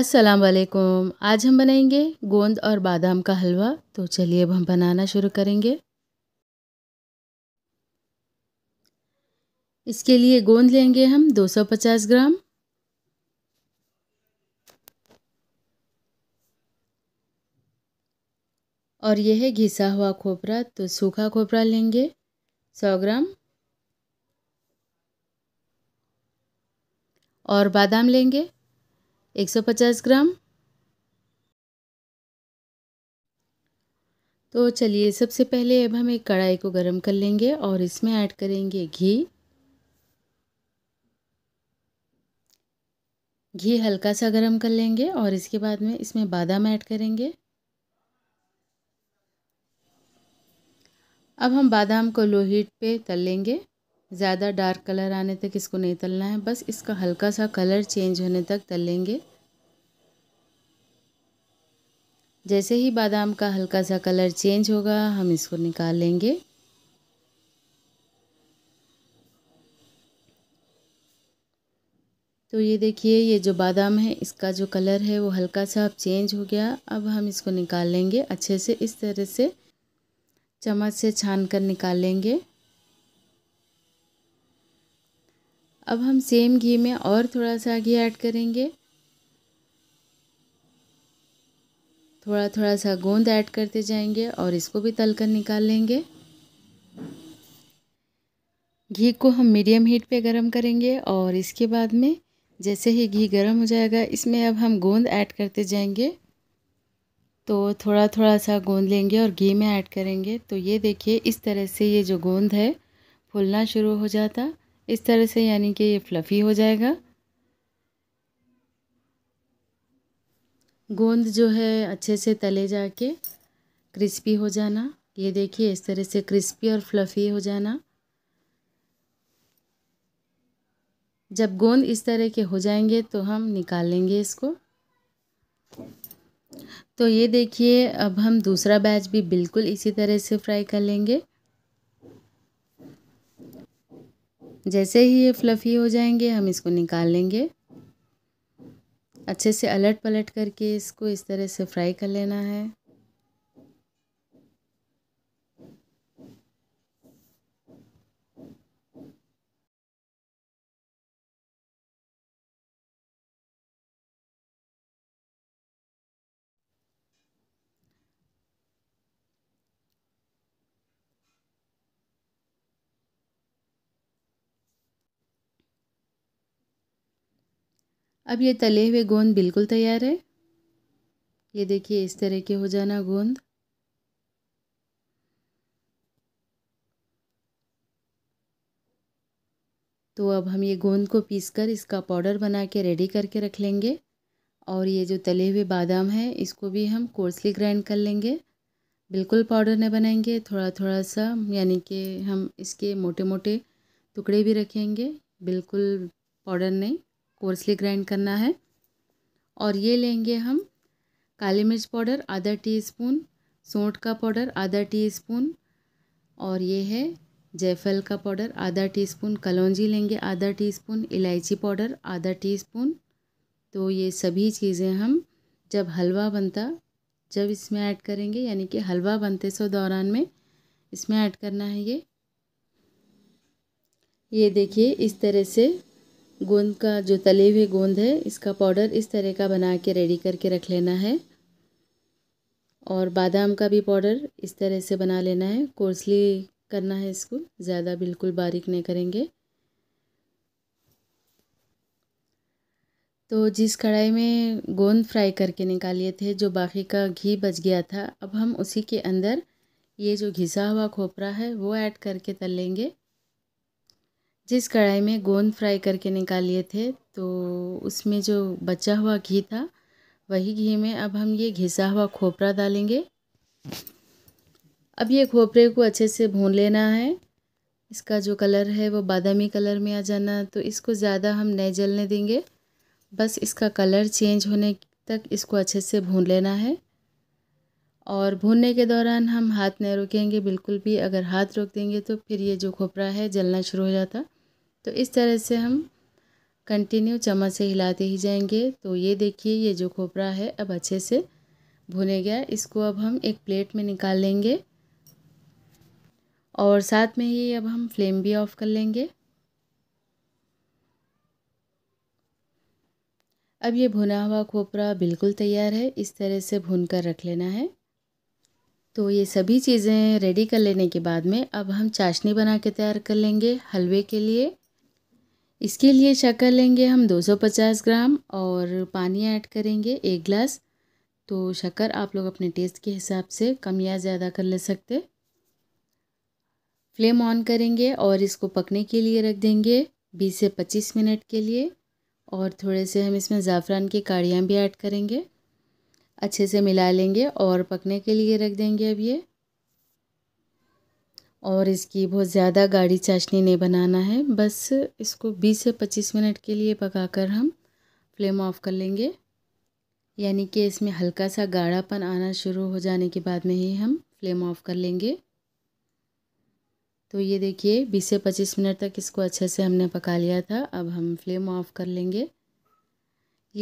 अस्सलाम वालेकुम आज हम बनाएंगे गोंद और बादाम का हलवा तो चलिए अब हम बनाना शुरू करेंगे इसके लिए गोंद लेंगे हम 250 ग्राम और यह है घिसा हुआ खोपरा तो सूखा खोपरा लेंगे 100 ग्राम और बादाम लेंगे 150 ग्राम तो चलिए सबसे पहले अब हम एक कढ़ाई को गरम कर लेंगे और इसमें ऐड करेंगे घी घी हल्का सा गरम कर लेंगे और इसके बाद में इसमें बादाम ऐड करेंगे अब हम बादाम को लो हीट पे तल लेंगे ज़्यादा डार्क कलर आने तक इसको नहीं तलना है बस इसका हल्का सा कलर चेंज होने तक तल लेंगे जैसे ही बादाम का हल्का सा कलर चेंज होगा हम इसको निकाल लेंगे तो ये देखिए ये जो बादाम है इसका जो कलर है वो हल्का सा अब चेंज हो गया अब हम इसको निकाल लेंगे अच्छे से इस तरह से चम्मच से छान कर निकाल लेंगे अब हम सेम घी में और थोड़ा सा घी ऐड करेंगे थोड़ा थोड़ा सा गोंद ऐड करते जाएंगे और इसको भी तल कर निकाल लेंगे घी को हम मीडियम हीट पे गरम करेंगे और इसके बाद में जैसे ही घी गरम हो जाएगा इसमें अब हम गोंद ऐड करते जाएंगे तो थोड़ा थोड़ा सा गोंद लेंगे और घी में ऐड करेंगे तो ये देखिए इस तरह से ये जो गोंद है फूलना शुरू हो जाता इस तरह से यानी कि ये फ्लफ़ी हो जाएगा गोंद जो है अच्छे से तले जाके क्रिस्पी हो जाना ये देखिए इस तरह से क्रिस्पी और फ्लफ़ी हो जाना जब गोंद इस तरह के हो जाएंगे तो हम निकाल लेंगे इसको तो ये देखिए अब हम दूसरा बैच भी बिल्कुल इसी तरह से फ्राई कर लेंगे जैसे ही ये फ्लफ़ी हो जाएंगे हम इसको निकाल लेंगे अच्छे से अलट पलट करके इसको इस तरह से फ्राई कर लेना है अब ये तले हुए गोंद बिल्कुल तैयार है ये देखिए इस तरह के हो जाना गोंद तो अब हम ये गोंद को पीस कर इसका पाउडर बना के रेडी करके रख लेंगे और ये जो तले हुए बादाम है इसको भी हम कोर्सली ग्राइंड कर लेंगे बिल्कुल पाउडर नहीं बनाएंगे थोड़ा थोड़ा सा यानी कि हम इसके मोटे मोटे टुकड़े भी रखेंगे बिल्कुल पाउडर नहीं कोर्सली ग्राइंड करना है और ये लेंगे हम काली मिर्च पाउडर आधा टीस्पून सौंठ का पाउडर आधा टीस्पून और ये है जयफल का पाउडर आधा टीस्पून कलौजी लेंगे आधा टीस्पून इलायची पाउडर आधा टीस्पून तो ये सभी चीज़ें हम जब हलवा बनता जब इसमें ऐड करेंगे यानी कि हलवा बनते सो दौरान में इसमें ऐड करना है ये ये देखिए इस तरह से गोंद का जो तले हुए गोंद है इसका पाउडर इस तरह का बना के रेडी करके रख लेना है और बादाम का भी पाउडर इस तरह से बना लेना है कोर्सली करना है इसको ज़्यादा बिल्कुल बारीक नहीं करेंगे तो जिस कढ़ाई में गोंद फ्राई करके निकालिए थे जो बाकी का घी बच गया था अब हम उसी के अंदर ये जो घिसा हुआ खोपरा है वो ऐड करके तल लेंगे जिस कढ़ाई में गोंद फ्राई करके निकाल लिए थे तो उसमें जो बचा हुआ घी था वही घी में अब हम ये घिसा हुआ खोपरा डालेंगे अब ये खोपरे को अच्छे से भून लेना है इसका जो कलर है वो बादामी कलर में आ जाना तो इसको ज़्यादा हम नहीं जलने देंगे बस इसका कलर चेंज होने तक इसको अच्छे से भून लेना है और भूनने के दौरान हम हाथ नहीं रोकेंगे बिल्कुल भी अगर हाथ रोक देंगे तो फिर ये जो खोपरा है जलना शुरू हो जाता तो इस तरह से हम कंटिन्यू चम्मच से हिलाते ही जाएंगे तो ये देखिए ये जो खोपरा है अब अच्छे से भुने गया इसको अब हम एक प्लेट में निकाल लेंगे और साथ में ही अब हम फ्लेम भी ऑफ़ कर लेंगे अब ये भुना हुआ खोपरा बिल्कुल तैयार है इस तरह से भून कर रख लेना है तो ये सभी चीज़ें रेडी कर लेने के बाद में अब हम चाशनी बना के तैयार कर लेंगे हलवे के लिए इसके लिए शक्कर लेंगे हम 250 ग्राम और पानी ऐड करेंगे एक गिलास तो शक्कर आप लोग अपने टेस्ट के हिसाब से कम या ज़्यादा कर ले सकते फ्लेम ऑन करेंगे और इसको पकने के लिए रख देंगे 20 से 25 मिनट के लिए और थोड़े से हम इसमें ज़ाफ़रान की काड़ियाँ भी ऐड करेंगे अच्छे से मिला लेंगे और पकने के लिए रख देंगे अब ये और इसकी बहुत ज़्यादा गाढ़ी चाशनी नहीं बनाना है बस इसको 20 से 25 मिनट के लिए पकाकर हम फ्लेम ऑफ कर लेंगे यानी कि इसमें हल्का सा गाढ़ापन आना शुरू हो जाने के बाद में ही हम फ्लेम ऑफ कर लेंगे तो ये देखिए 20 से 25 मिनट तक इसको अच्छे से हमने पका लिया था अब हम फ्लेम ऑफ कर लेंगे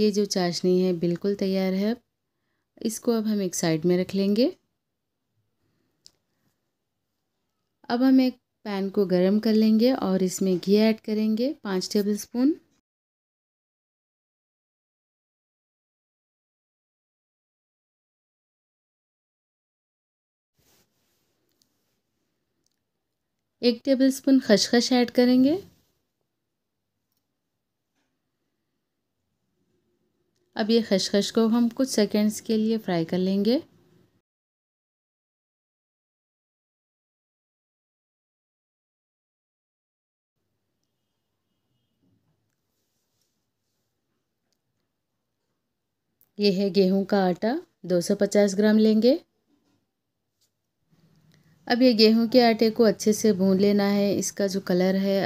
ये जो चाशनी है बिल्कुल तैयार है इसको अब हम एक साइड में रख लेंगे अब हम एक पैन को गरम कर लेंगे और इसमें घी ऐड करेंगे पाँच टेबल स्पून एक टेबल स्पून खसखस ऐड करेंगे अब ये खशखश को हम कुछ सेकेंड्स के लिए फ्राई कर लेंगे ये है गेहूं का आटा 250 ग्राम लेंगे अब ये गेहूं के आटे को अच्छे से भून लेना है इसका जो कलर है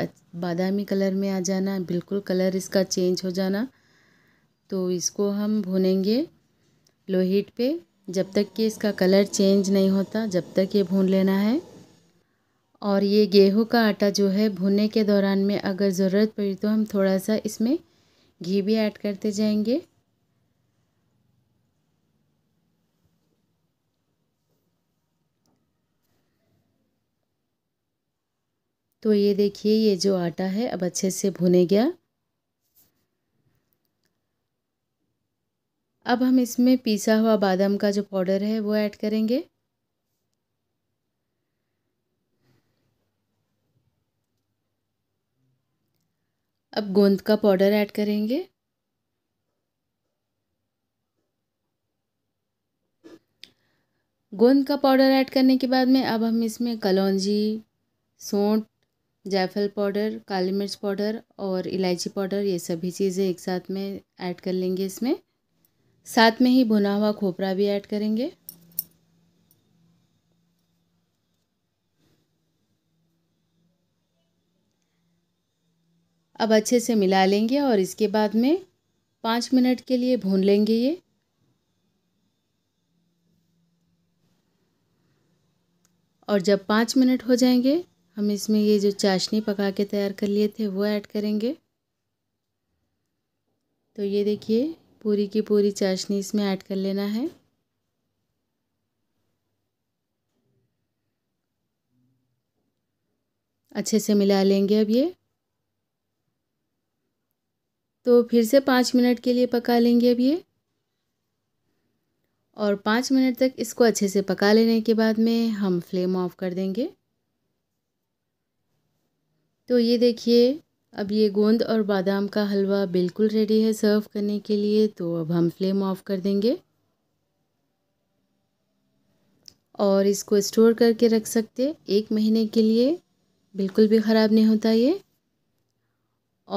बादामी कलर में आ जाना बिल्कुल कलर इसका चेंज हो जाना तो इसको हम भूनेंगे लो हीट पे जब तक कि इसका कलर चेंज नहीं होता जब तक ये भून लेना है और ये गेहूं का आटा जो है भूनने के दौरान में अगर ज़रूरत पड़ी तो हम थोड़ा सा इसमें घी भी ऐड करते जाएंगे तो ये देखिए ये जो आटा है अब अच्छे से भुने गया अब हम इसमें पिसा हुआ बादाम का जो पाउडर है वो ऐड करेंगे अब गोंद का पाउडर ऐड करेंगे गोंद का पाउडर ऐड करने के बाद में अब हम इसमें कलौजी सौंठ जायफल पाउडर काली मिर्च पाउडर और इलायची पाउडर ये सभी चीज़ें एक साथ में ऐड कर लेंगे इसमें साथ में ही भुना हुआ खोपरा भी ऐड करेंगे अब अच्छे से मिला लेंगे और इसके बाद में पाँच मिनट के लिए भून लेंगे ये और जब पाँच मिनट हो जाएंगे हम इसमें ये जो चाशनी पका के तैयार कर लिए थे वो ऐड करेंगे तो ये देखिए पूरी की पूरी चाशनी इसमें ऐड कर लेना है अच्छे से मिला लेंगे अब ये तो फिर से पाँच मिनट के लिए पका लेंगे अब ये और पाँच मिनट तक इसको अच्छे से पका लेने के बाद में हम फ्लेम ऑफ कर देंगे तो ये देखिए अब ये गोंद और बादाम का हलवा बिल्कुल रेडी है सर्व करने के लिए तो अब हम फ्लेम ऑफ कर देंगे और इसको स्टोर करके रख सकते एक महीने के लिए बिल्कुल भी ख़राब नहीं होता ये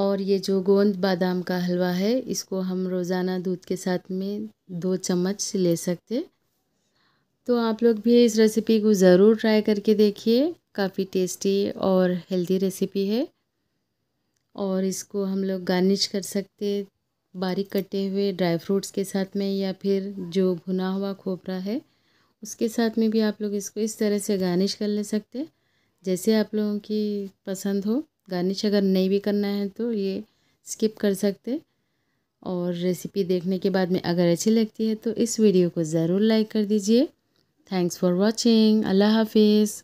और ये जो गोंद बादाम का हलवा है इसको हम रोज़ाना दूध के साथ में दो चम्मच ले सकते तो आप लोग भी इस रेसिपी को ज़रूर ट्राई करके देखिए काफ़ी टेस्टी और हेल्दी रेसिपी है और इसको हम लोग गार्निश कर सकते बारीक कटे हुए ड्राई फ्रूट्स के साथ में या फिर जो भुना हुआ खोपरा है उसके साथ में भी आप लोग इसको इस तरह से गार्निश कर ले सकते जैसे आप लोगों की पसंद हो गार्निश अगर नहीं भी करना है तो ये स्किप कर सकते और रेसिपी देखने के बाद में अगर अच्छी लगती है तो इस वीडियो को ज़रूर लाइक कर दीजिए थैंक्स फॉर वॉचिंग अल्लाह हाफिज़